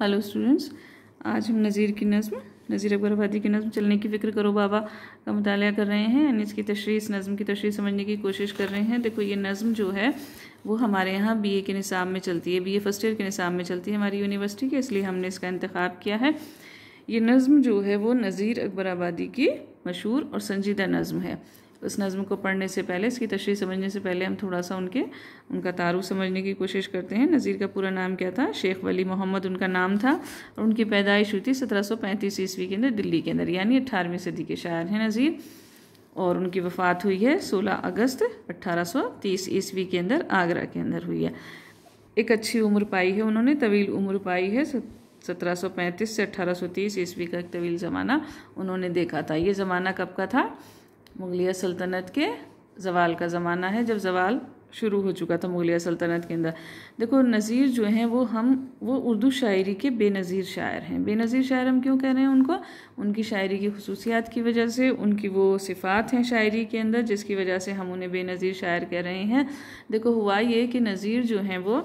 hello students आज हम नज़ीर की नज़म नज़ीर अकबर आबादी की नज़म चलने की फ़िक्र करो बाबा का मुताल कर रहे हैं यानी इसकी तशरी इस नज़म की तशरी समझने की कोशिश कर रहे हैं देखो ये नज़म जो है वो हमारे यहाँ बी ए के निसाब में चलती है बी ए फर्स्ट ईयर के निसाब में चलती है हमारी यूनिवर्सिटी के इसलिए हमने इसका इंतखब किया है ये नज़म जो है वो नज़ीर अकबर आबादी की मशहूर और संजीदा नज़म है उस नज़म को पढ़ने से पहले इसकी तशरी समझने से पहले हम थोड़ा सा उनके उनका तारु समझने की कोशिश करते हैं नज़ीर का पूरा नाम क्या था शेख वली मोहम्मद उनका नाम था और उनकी पैदाइश हुई थी सत्रह सौ पैंतीस ईस्वी के अंदर दिल्ली के अंदर यानी अट्ठारहवीं सदी के शायर हैं नज़ीर और उनकी वफ़ात हुई है सोलह अगस्त अट्ठारह सौ तीस ईस्वी के अंदर आगरा के अंदर हुई है एक अच्छी उम्र पाई है उन्होंने तवील उम्र पाई है सत्रह सौ पैंतीस से अट्ठारह सौ तीस ईस्वी का एक तवील ज़माना उन्होंने देखा था ये ज़माना कब का था मुगलिया सल्तनत के जवाल का ज़माना है जब जवाल शुरू हो चुका था मुगलिया सल्तनत के अंदर देखो नज़ीर जो हैं वो हम वो उर्दू शायरी के बेनज़ीर शायर हैं बेनज़ीर शायर हम क्यों कह रहे हैं उनको उनकी शायरी की खसूसियात की वजह से उनकी वो सिफ़ात हैं शायरी के अंदर जिसकी वजह से हम उन्हें बेनज़ीर शायर कह रहे हैं देखो हुआ ये कि नज़ीर जो हैं वो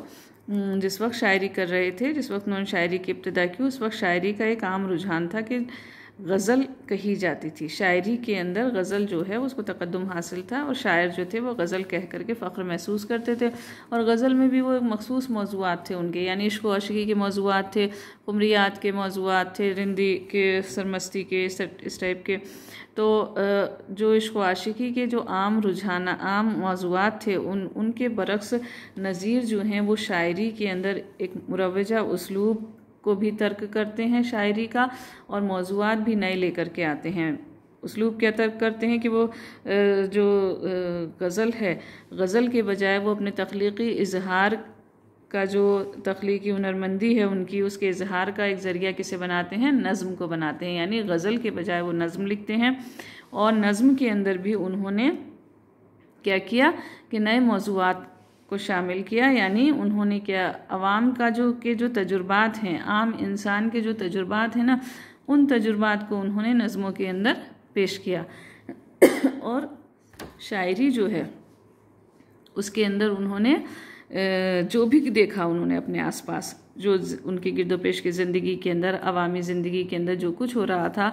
जिस वक्त शायरी कर रहे थे जिस वक्त उन्होंने शायरी की इब्तदा की उस वक्त शायरी का एक आम रुझान था कि गज़ल कही जाती थी शायरी के अंदर गज़ल जो है उसको तकदम हासिल था और शायर जो थे वो गज़ल कह करके फ़ख्र महसूस करते थे और गज़ल में भी वो एक मखसूस मौजूद थे उनके यानी इश्क आशगी के मौजूद थे उमरियात के मौजूद थे रिंदी के सरमस्ती के इस टाइप के तो जो इश्क आशिकी के जो आम रुझान आम मौजूद थे उन उनके बरक्स नज़ीर जो हैं वो शायरी के अंदर एक मुरवजा उसलूब को भी तर्क करते हैं शायरी का और मौजूद भी नए लेकर के आते हैं उसलूब क्या तर्क करते हैं कि वो जो गज़ल है गज़ल के बजाय वो अपने तख्लीकी इजहार का जो तख्लीकी हुनरमंदी है उनकी उसके इजहार का एक ज़रिया किसे बनाते हैं नज़म को बनाते हैं यानी गज़ल के बजाय वो नज़म लिखते हैं और नज़म के अंदर भी उन्होंने क्या किया कि नए मौजूद को शामिल किया यानी उन्होंने क्या आवाम का जो के जो तजुर्बात हैं आम इंसान के जो तजुर्बात हैं ना उन तजुर्बात को उन्होंने नज़मों के अंदर पेश किया और शायरी जो है उसके अंदर उन्होंने जो भी देखा उन्होंने अपने आसपास जो उनके गिरदोपेश की ज़िंदगी के अंदर अवामी ज़िंदगी के अंदर जो कुछ हो रहा था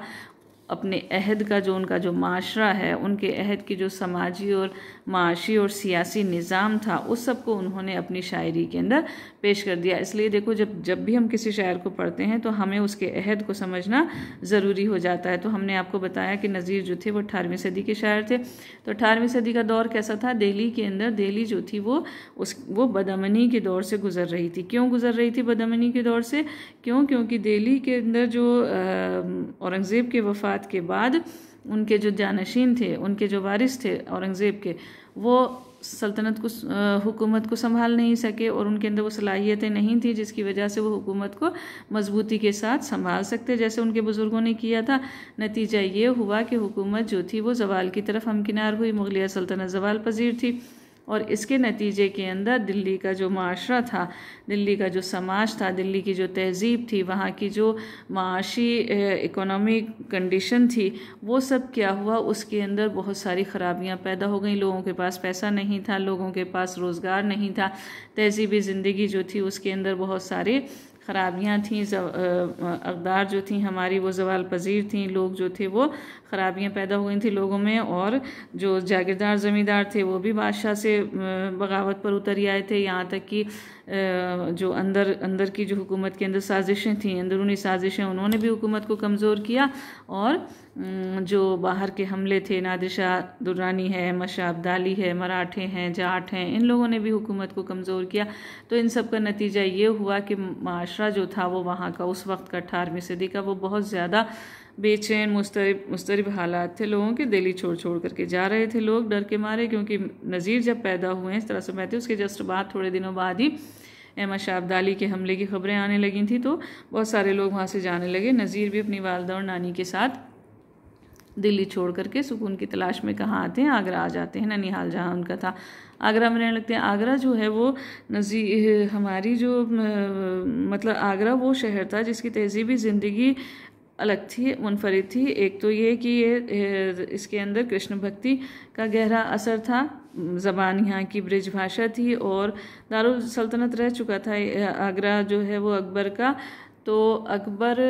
अपने अहद का जो उनका जो माशरा है उनके अहद की जो समाजी और माशी और सियासी निज़ाम था उस सब को उन्होंने अपनी शायरी के अंदर पेश कर दिया इसलिए देखो जब जब भी हम किसी शायर को पढ़ते हैं तो हमें उसके अहद को समझना ज़रूरी हो जाता है तो हमने आपको बताया कि नज़ीर जो थे वो अठारहवीं सदी के शायर थे तो अठारहवीं सदी का दौर कैसा था दिल्ली के अंदर दिल्ली जो थी वो उस वो बदमनी के दौर से गुजर रही थी क्यों गुजर रही थी बदमनी के दौर से क्यों क्योंकि दिल्ली के अंदर जो औरंगज़ेब के वफात वफ़ात के बाद उनके जो जानशीन थे उनके जो वारिस थे औरंगज़ेब के वो सल्तनत को हुकूमत को संभाल नहीं सके और उनके अंदर वो सलाहियतें नहीं थी जिसकी वजह से वो हुकूमत को मजबूती के साथ संभाल सकते जैसे उनके बुज़ुर्गों ने किया था नतीजा ये हुआ कि हुकूमत जो थी वो जवाल की तरफ हमकिनार हुई मुगलिया सल्तनत जवाल पजीर थी और इसके नतीजे के अंदर दिल्ली का जो माशरा था दिल्ली का जो समाज था दिल्ली की जो तहजीब थी वहाँ की जो माशी इकोनॉमिक कंडीशन थी वो सब क्या हुआ उसके अंदर बहुत सारी ख़राबियाँ पैदा हो गई लोगों के पास पैसा नहीं था लोगों के पास रोज़गार नहीं था तहजीबी ज़िंदगी जो थी उसके अंदर बहुत सारे ख़राबियाँ थीं अकदार जो थी हमारी वो जवाल पजीर थी लोग जो थे वो ख़राबियाँ पैदा हो गई थी लोगों में और जो जागीरदार ज़मींदार थे वो भी बादशाह से बगावत पर उतर आए थे यहाँ तक कि जो अंदर अंदर की जो हुकूमत के अंदर साजिशें थीं अंदरूनी साजिशें उन्होंने भी हुकूमत को कमज़ोर किया और जो बाहर के हमले थे नादिशा दुरानी दुर्रानी है मशा अब्दाली है मराठे हैं जाट हैं इन लोगों ने भी हुकूमत को कमज़ोर किया तो इन सब का नतीजा ये हुआ कि माशरा जो था वो वहाँ का उस वक्त का अठारहवीं सदी का वो बहुत ज़्यादा बेचैन मुस्तरब मुस्तरब हालात थे लोगों के दिल्ली छोड़ छोड़ करके जा रहे थे लोग डर के मारे क्योंकि नज़ीर जब पैदा हुए हैं तरह से बहते तो उसके जस्ट बाद थोड़े दिनों बाद ही अहमद शाहब्दाली के हमले की खबरें आने लगी थी तो बहुत सारे लोग वहाँ से जाने लगे नज़ीर भी अपनी वालदा और नानी के साथ दिल्ली छोड़ करके सुकून की तलाश में कहाँ आते हैं आगरा आ जाते हैं ननिहाल जहाँ उनका था आगरा में रहने लगते हैं आगरा जो है वो नज़ी हमारी जो मतलब आगरा वो शहर था जिसकी तहजीबी ज़िंदगी अलग थी मुनफरद थी एक तो ये कि ये इसके अंदर कृष्ण भक्ति का गहरा असर था ज़बान यहाँ की ब्रिज भाषा थी और दारुल सल्तनत रह चुका था आगरा जो है वो अकबर का तो अकबर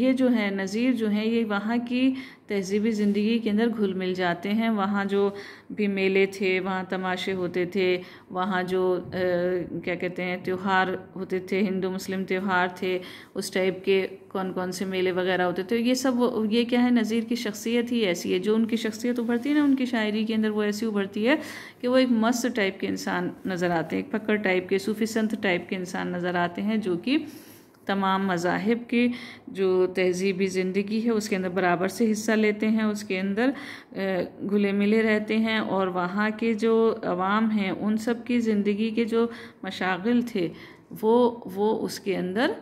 ये जो है नज़ीर जो हैं ये वहाँ की तहजीबी ज़िंदगी के अंदर घुल मिल जाते हैं वहाँ जो भी मेले थे वहाँ तमाशे होते थे वहाँ जो आ, क्या कहते हैं त्यौहार होते थे हिंदू मुस्लिम त्यौहार थे उस टाइप के कौन कौन से मेले वगैरह होते थे ये सब ये क्या है नज़ीर की शख्सियत ही ऐसी है जो उनकी शख्सियत उभरती है ना उनकी शायरी के अंदर वो ऐसी उभरती है कि वो एक मस्त टाइप के इंसान नज़र आते हैं एक पकड़ टाइप के सूफी संत टाइप के इंसान नज़र आते हैं जो कि तमाम मज़ाहब के जो तहजीबी ज़िंदगी है उसके अंदर बराबर से हिस्सा लेते हैं उसके अंदर घुले मिले रहते हैं और वहाँ के जो अवाम हैं उन सब की ज़िंदगी के जो मशागिल थे वो वो उसके अंदर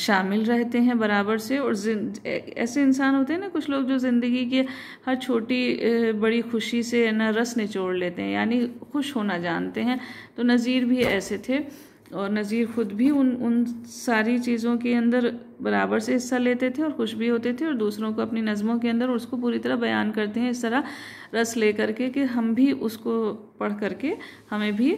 शामिल रहते हैं बराबर से और ऐसे इंसान होते हैं ना कुछ लोग जो ज़िंदगी के हर छोटी बड़ी खुशी से ना रस निचोड़ लेते हैं यानी खुश होना जानते हैं तो नज़ीर भी ऐसे थे और नज़ीर ख़ुद भी उन उन सारी चीज़ों के अंदर बराबर से हिस्सा लेते थे और खुश भी होते थे और दूसरों को अपनी नज़मों के अंदर उसको पूरी तरह बयान करते हैं इस तरह रस ले करके कि हम भी उसको पढ़ करके हमें भी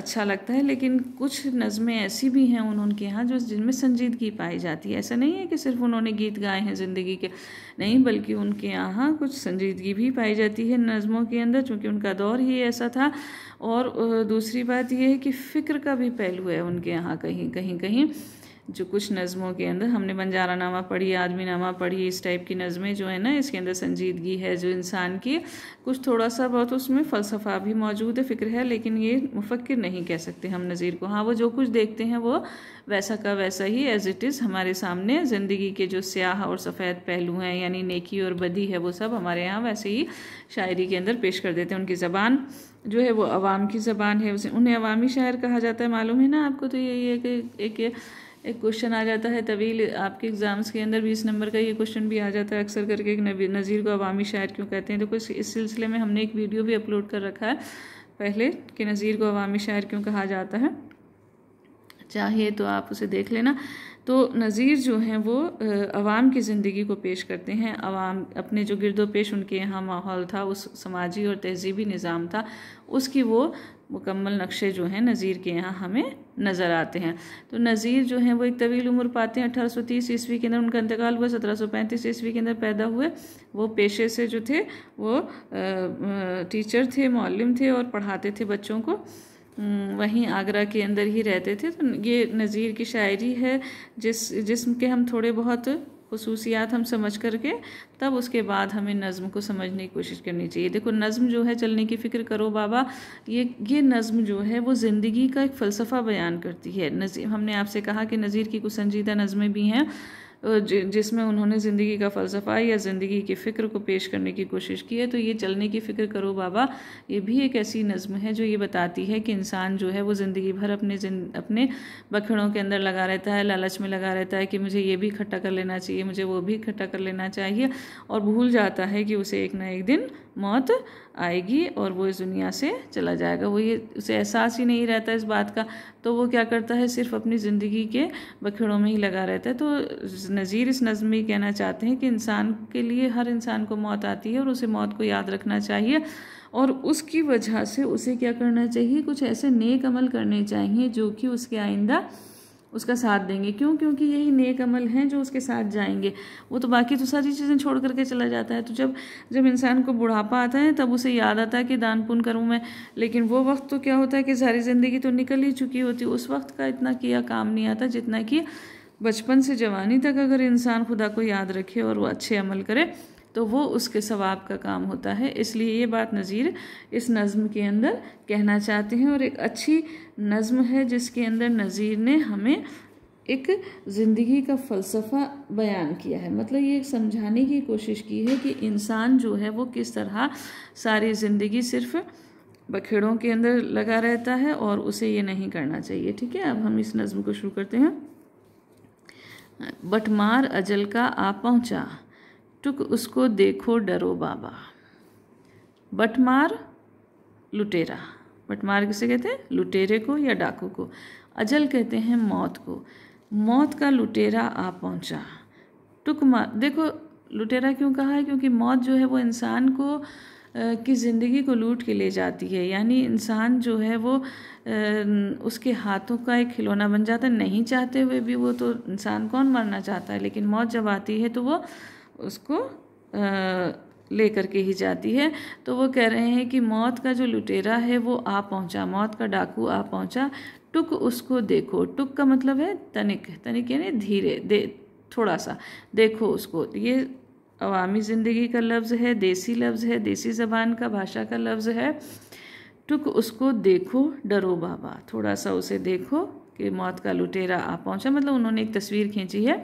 अच्छा लगता है लेकिन कुछ नज़में ऐसी भी हैं उन उनके यहाँ जो जिनमें संजीदगी पाई जाती है ऐसा नहीं है कि सिर्फ उन्होंने गीत गाए हैं ज़िंदगी के नहीं बल्कि उनके यहाँ कुछ संजीदगी भी पाई जाती है नज़मों के अंदर चूँकि उनका दौर ही ऐसा था और दूसरी बात यह है कि फ़िक्र का भी पहलू है उनके यहाँ कहीं कहीं कहीं जो कुछ नज़मों के अंदर हमने बंजारा नामा पढ़ी आदमी नामा पढ़ी इस टाइप की नज़में जो है ना इसके अंदर संजीदगी है जो इंसान की कुछ थोड़ा सा बहुत उसमें फ़लसफ़ा भी मौजूद है फ़िक्र है लेकिन ये मुफक्र नहीं कह सकते हम नज़ीर को हाँ वो जो कुछ देखते हैं वो वैसा का वैसा ही एज इट इज़ हमारे सामने ज़िंदगी के जो स्याह और सफ़ेद पहलू हैं यानी नेकी और बदी है वो सब हमारे यहाँ वैसे ही शायरी के अंदर पेश कर देते हैं उनकी ज़बान जो है वो आवाम की ज़बान है उसे उन्हें अवामी शायर कहा जाता है मालूम है ना आपको तो यही है कि एक एक क्वेश्चन आ जाता है तवील आपके एग्ज़ाम्स के अंदर बीस नंबर का ये क्वेश्चन भी आ जाता है अक्सर करके एक नज़ीर को अवामी शायर क्यों कहते हैं तो कुछ इस सिलसिले में हमने एक वीडियो भी अपलोड कर रखा है पहले कि नज़ीर को अवामी शायर क्यों कहा जाता है चाहिए तो आप उसे देख लेना तो नज़ीर जो हैं वो आवाम की ज़िंदगी को पेश करते हैं आवाम अपने जो गिरदो पेश उनके यहाँ माहौल था उस समाजी और तहजीबी निज़ाम था उसकी वो मुकम्मल नक्शे जो हैं नज़ीर के यहाँ हमें नज़र आते हैं तो नज़ीर जो हैं वो एक तवील उम्र पाते हैं 1830 ईस्वी के अंदर उनका इंतकाल हुआ 1735 ईस्वी के अंदर पैदा हुए वो पेशे से जो थे वो टीचर थे मौलम थे और पढ़ाते थे बच्चों को हम्म, वहीं आगरा के अंदर ही रहते थे तो ये नज़ीर की शायरी है जिस जिसम के हम थोड़े बहुत खसूसियात हम समझ करके तब उसके बाद हमें नज़म को समझने की कोशिश करनी चाहिए देखो नज़म जो है चलने की फ़िक्र करो बाबा ये ये नज़म जो है वो ज़िंदगी का एक फ़लसफ़ा बयान करती है नज़ीर हमने आपसे कहा कि नज़ीर की कुछ संजीदा नज़में भी हैं जिसमें उन्होंने ज़िंदगी का फ़लसफ़ा या ज़िंदगी की फ़िक्र को पेश करने की कोशिश की है तो ये चलने की फ़िक्र करो बाबा ये भी एक ऐसी नज़म है जो ये बताती है कि इंसान जो है वो ज़िंदगी भर अपने अपने बखड़ों के अंदर लगा रहता है लालच में लगा रहता है कि मुझे ये भी इकट्ठा कर लेना चाहिए मुझे वो भी इकट्ठा कर लेना चाहिए और भूल जाता है कि उसे एक ना एक दिन मौत आएगी और वो इस दुनिया से चला जाएगा वो ये उसे एहसास ही नहीं रहता इस बात का तो वो क्या करता है सिर्फ अपनी ज़िंदगी के बखेड़ों में ही लगा रहता है तो नज़ीर इस नज़म में कहना चाहते हैं कि इंसान के लिए हर इंसान को मौत आती है और उसे मौत को याद रखना चाहिए और उसकी वजह से उसे क्या करना चाहिए कुछ ऐसे नेक अमल करने चाहिए जो कि उसके आइंदा उसका साथ देंगे क्यों क्योंकि यही नेक अमल हैं जो उसके साथ जाएंगे वो तो बाकी तो सारी चीज़ें छोड़ करके चला जाता है तो जब जब इंसान को बुढ़ापा आता है तब उसे याद आता है कि दान पुण्य करूँ मैं लेकिन वो वक्त तो क्या होता है कि सारी ज़िंदगी तो निकल ही चुकी होती उस वक्त का इतना किया काम नहीं आता जितना कि बचपन से जवानी तक अगर इंसान खुदा को याद रखे और वो अच्छे अमल करे तो वो उसके सवाब का काम होता है इसलिए ये बात नज़ीर इस नज़म के अंदर कहना चाहते हैं और एक अच्छी नज़म है जिसके अंदर नज़ीर ने हमें एक ज़िंदगी का फ़लसफ़ा बयान किया है मतलब ये समझाने की कोशिश की है कि इंसान जो है वो किस तरह सारी ज़िंदगी सिर्फ़ बखेड़ों के अंदर लगा रहता है और उसे ये नहीं करना चाहिए ठीक है अब हम इस नज़म को शुरू करते हैं बटमार अजल का आ पहुँचा टुक उसको देखो डरो बाबा बटमार लुटेरा बटमार किसे कहते हैं लुटेरे को या डाकू को अजल कहते हैं मौत को मौत का लुटेरा आ पहुंचा टुक मार देखो लुटेरा क्यों कहा है क्योंकि मौत जो है वो इंसान को की ज़िंदगी को लूट के ले जाती है यानी इंसान जो है वो उसके हाथों का एक खिलौना बन जाता है नहीं चाहते हुए भी वो तो इंसान कौन मरना चाहता है लेकिन मौत जब आती है तो वो उसको ले करके ही जाती है तो वो कह रहे हैं कि मौत का जो लुटेरा है वो आ पहुंचा मौत का डाकू आ पहुंचा टुक उसको देखो टुक का मतलब है तनिक तनिक यानी धीरे दे थोड़ा सा देखो उसको ये अवामी ज़िंदगी का लफ्ज़ है देसी लफ्ज़ है देसी ज़बान का भाषा का लफ्ज़ है टुक उसको देखो डरो बाबा थोड़ा सा उसे देखो कि मौत का लुटेरा आ पहुंचा मतलब उन्होंने एक तस्वीर खींची है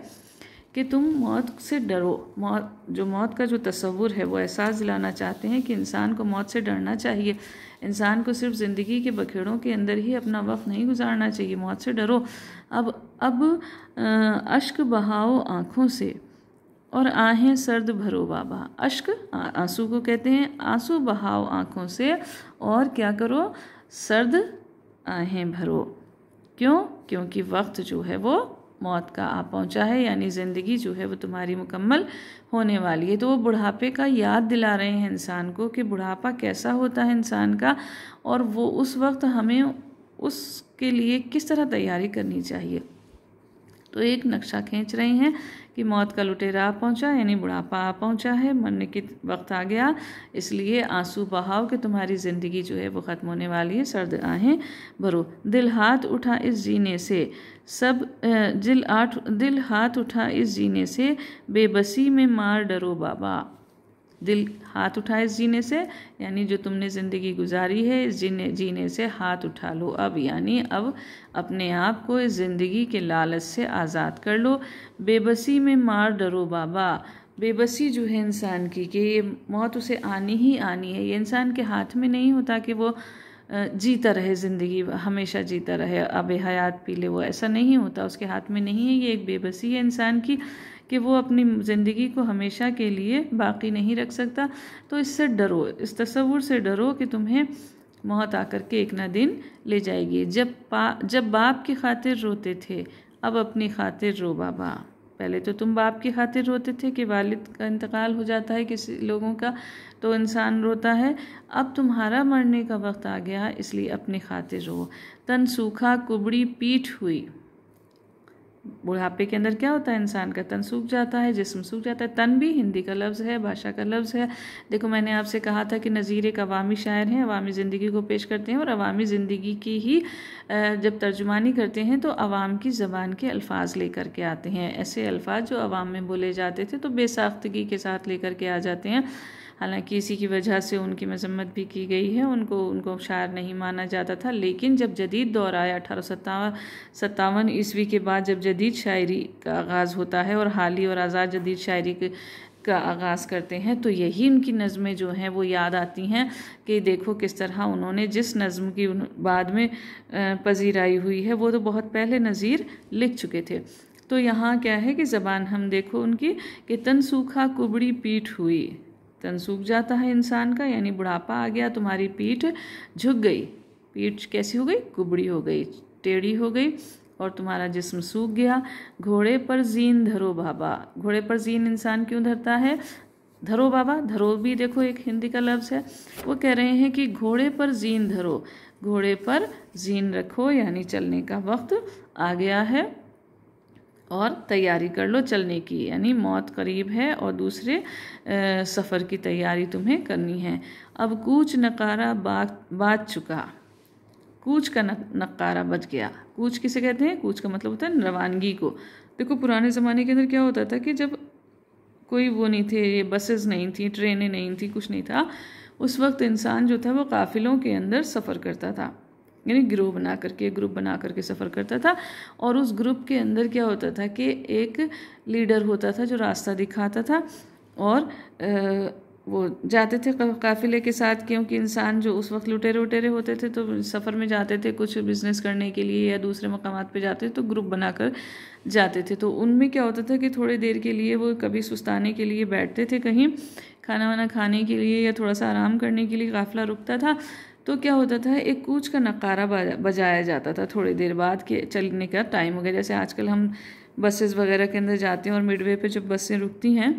कि तुम मौत से डरो मौत जो मौत का जो तस्वुर है वो एहसास दिलाना चाहते हैं कि इंसान को मौत से डरना चाहिए इंसान को सिर्फ ज़िंदगी के बखेड़ों के अंदर ही अपना वक्त नहीं गुजारना चाहिए मौत से डरो अब अब अश्क बहाओ आँखों से और आहें सर्द भरो बाबा अश्क आंसू को कहते हैं आंसू बहाओ आँखों से और क्या करो सर्द आहें भरो क्यों क्योंकि वक्त जो है वो मौत का आ पहुंचा है यानी ज़िंदगी जो है वो तुम्हारी मुकम्मल होने वाली है तो वो बुढ़ापे का याद दिला रहे हैं इंसान को कि बुढ़ापा कैसा होता है इंसान का और वो उस वक्त हमें उसके लिए किस तरह तैयारी करनी चाहिए तो एक नक्शा खींच रहे हैं कि मौत का लुटेरा आ पहुँचा यानी बुढ़ापा आ पहुँचा है मरने के वक्त आ गया इसलिए आंसू बहाओ कि तुम्हारी ज़िंदगी जो है वो ख़त्म होने वाली है सर्द आहें भरो दिल हाथ उठा इस जीने से सब दिल आठ दिल हाथ उठा इस जीने से बेबसी में मार डरो बाबा दिल हाथ उठाए इस जीने से यानी जो तुमने ज़िंदगी गुजारी है इस जीने जीने से हाथ उठा लो अब यानी अब अपने आप को इस ज़िंदगी के लालच से आज़ाद कर लो बेबसी में मार डरो बाबा बेबसी जो है इंसान की कि ये मौत उसे आनी ही आनी है ये इंसान के हाथ में नहीं होता कि वो जीता रहे ज़िंदगी हमेशा जीता रहे अब हयात पी ले वो ऐसा नहीं होता उसके हाथ में नहीं है ये एक बेबसी है इंसान की कि वो अपनी ज़िंदगी को हमेशा के लिए बाकी नहीं रख सकता तो इससे डरो इस तस्वुर से डरो कि तुम्हें मौत आकर के एक ना दिन ले जाएगी जब पा जब बाप की खातिर रोते थे अब अपनी खातिर रो बाबा पहले तो तुम बाप की खातिर रोते थे कि वालिद का इंतकाल हो जाता है किसी लोगों का तो इंसान रोता है अब तुम्हारा मरने का वक्त आ गया इसलिए अपनी खातिर रो तन सूखा कुबड़ी पीठ हुई बुढ़ापे के अंदर क्या होता है इंसान का तन सूख जाता है जिसम सूख जाता है तन भी हिंदी का लफ्ज़ है भाषा का लफ्ज़ है देखो मैंने आपसे कहा था कि नज़ीर एक अवामी शायर हैं अवामी ज़िंदगी को पेश करते हैं और अवामी ज़िंदगी की ही जब तर्जुमानी करते हैं तो आवाम की ज़बान के अल्फाज लेकर के आते हैं ऐसे अल्फाज जो आवाम में बोले जाते थे तो बेसाख्तगी के साथ लेकर के आ जाते हैं हालांकि इसी की वजह से उनकी मजम्मत भी की गई है उनको उनको शायर नहीं माना जाता था लेकिन जब जदीद दौर आया अठारह सत्तावन ईस्वी के बाद जब जदीद शायरी का आगाज़ होता है और हाली और आज़ाद जदीद शायरी के का आगाज़ करते हैं तो यही उनकी नज़में जो हैं वो याद आती हैं कि देखो किस तरह उन्होंने जिस नज़म की बाद में पजीराई हुई है वो तो बहुत पहले नज़ीर लिख चुके थे तो यहाँ क्या है कि ज़बान हम देखो उनकी कि तन सूखा कुबड़ी पीठ हुई तन सूख जाता है इंसान का यानी बुढ़ापा आ गया तुम्हारी पीठ झुक गई पीठ कैसी हो गई कुबड़ी हो गई टेढ़ी हो गई और तुम्हारा जिस्म सूख गया घोड़े पर जीन धरो बाबा घोड़े पर जीन इंसान क्यों धरता है धरो बाबा धरो भी देखो एक हिंदी का लफ्ज़ है वो कह रहे हैं कि घोड़े पर जीन धरो घोड़े पर जीन रखो यानी चलने का वक्त आ गया है और तैयारी कर लो चलने की यानी मौत करीब है और दूसरे सफ़र की तैयारी तुम्हें करनी है अब कूच नकारा बात चुका कूच का नकारा बच गया कूच किसे कहते हैं कूच का मतलब होता है रवानगी को देखो पुराने ज़माने के अंदर क्या होता था कि जब कोई वो नहीं थे ये बसेस नहीं थी ट्रेनें नहीं थी कुछ नहीं था उस वक्त इंसान जो था वो काफ़िलों के अंदर सफ़र करता था यानी ग्रुप बना करके ग्रुप बना करके सफ़र करता था और उस ग्रुप के अंदर क्या होता था कि एक लीडर होता था जो रास्ता दिखाता था और आ, वो जाते थे काफ़िले के साथ क्योंकि इंसान जो उस वक्त लुटेरे उटेरे होते थे तो सफ़र में जाते थे कुछ बिज़नेस करने के लिए या दूसरे मकाम पे जाते थे तो ग्रुप बनाकर जाते थे तो उनमें क्या होता था कि थोड़ी देर के लिए वो कभी सुस्ताने के लिए बैठते थे कहीं खाना वाना खाने के लिए या थोड़ा सा आराम करने के लिए काफ़िला रुकता था तो क्या होता था एक कूच का नकारा बजाया जाता था थोड़ी देर बाद के चलने का टाइम हो गया जैसे आजकल हम बसेस वगैरह के अंदर जाते हैं और मिडवे पे जब बसें रुकती हैं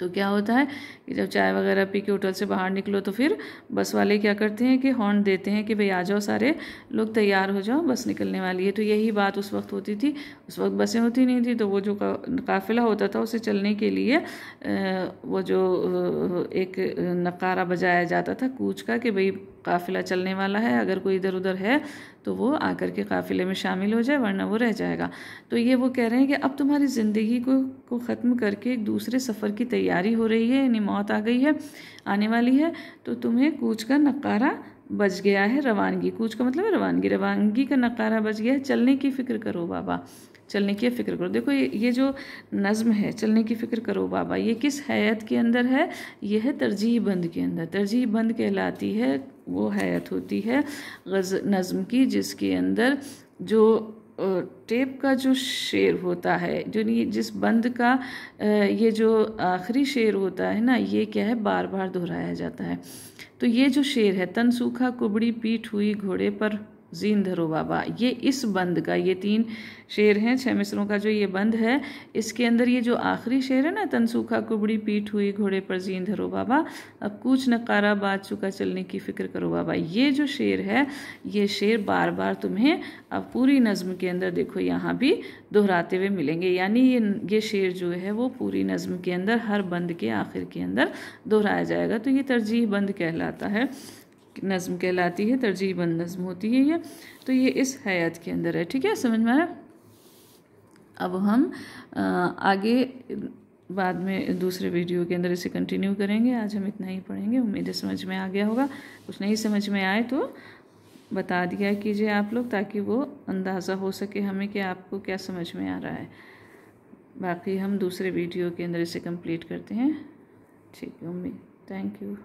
तो क्या होता है कि जब चाय वगैरह पी के होटल से बाहर निकलो तो फिर बस वाले क्या करते हैं कि हॉर्न देते हैं कि भाई आ जाओ सारे लोग तैयार हो जाओ बस निकलने वाली है तो यही बात उस वक्त होती थी उस वक्त बसें होती नहीं थी तो वो जो का, काफिला होता था उसे चलने के लिए वो जो एक नकारा बजाया जाता था कूच का कि भाई काफ़िला चलने वाला है अगर कोई इधर उधर है तो वो आकर के काफ़िले में शामिल हो जाए वरना वो रह जाएगा तो ये वो कह रहे हैं कि अब तुम्हारी ज़िंदगी को को ख़त्म करके एक दूसरे सफ़र की तैयारी हो रही है यानी मौत आ गई है आने वाली है तो तुम्हें कूच का नकारा बज गया है रवानगी कूच का मतलब रवानगी रवानगी का नकारा बज गया है चलने की फ़िक्र करो बाबा चलने की फ़िक्र करो देखो ये ये जो नज़म है चलने की फ़िक्र करो बाबा ये किस हैत के अंदर है यह है तरजीह बंद के अंदर तरजीह बंद कहलाती है वो हैत होती है गज़ नज़म की जिसके अंदर जो टेप का जो शेर होता है जो नहीं जिस बंद का ये जो आखिरी शेर होता है ना ये क्या है बार बार दोहराया जाता है तो ये जो शेर है तन सूखा कुबड़ी पीठ हुई घोड़े पर जीन धरो बाबा ये इस बंद का ये तीन शेर हैं छह मिसरों का जो ये बंद है इसके अंदर ये जो आखिरी शेर है ना तनसूखा कुबड़ी पीठ हुई घोड़े पर जीन धरो बाबा अब कूच नकारा बात चुका चलने की फिक्र करो बाबा ये जो शेर है ये शेर बार बार तुम्हें अब पूरी नज़म के अंदर देखो यहाँ भी दोहराते हुए मिलेंगे यानी ये ये शेर जो है वो पूरी नज़म के अंदर हर बंद के आखिर के अंदर दोहराया जाएगा तो ये तरजीह बंद कहलाता है नज़म कहलाती है तरजीबन नज़म होती है ये तो ये इस हयात के अंदर है ठीक है समझ में आया अब हम आगे बाद में दूसरे वीडियो के अंदर इसे कंटिन्यू करेंगे आज हम इतना ही पढ़ेंगे उम्मीद समझ में आ गया होगा कुछ नहीं समझ में आए तो बता दिया कीजिए आप लोग ताकि वो अंदाज़ा हो सके हमें कि आपको क्या समझ में आ रहा है बाकी हम दूसरे वीडियो के अंदर इसे कंप्लीट करते हैं ठीक है उम्मीद थैंक यू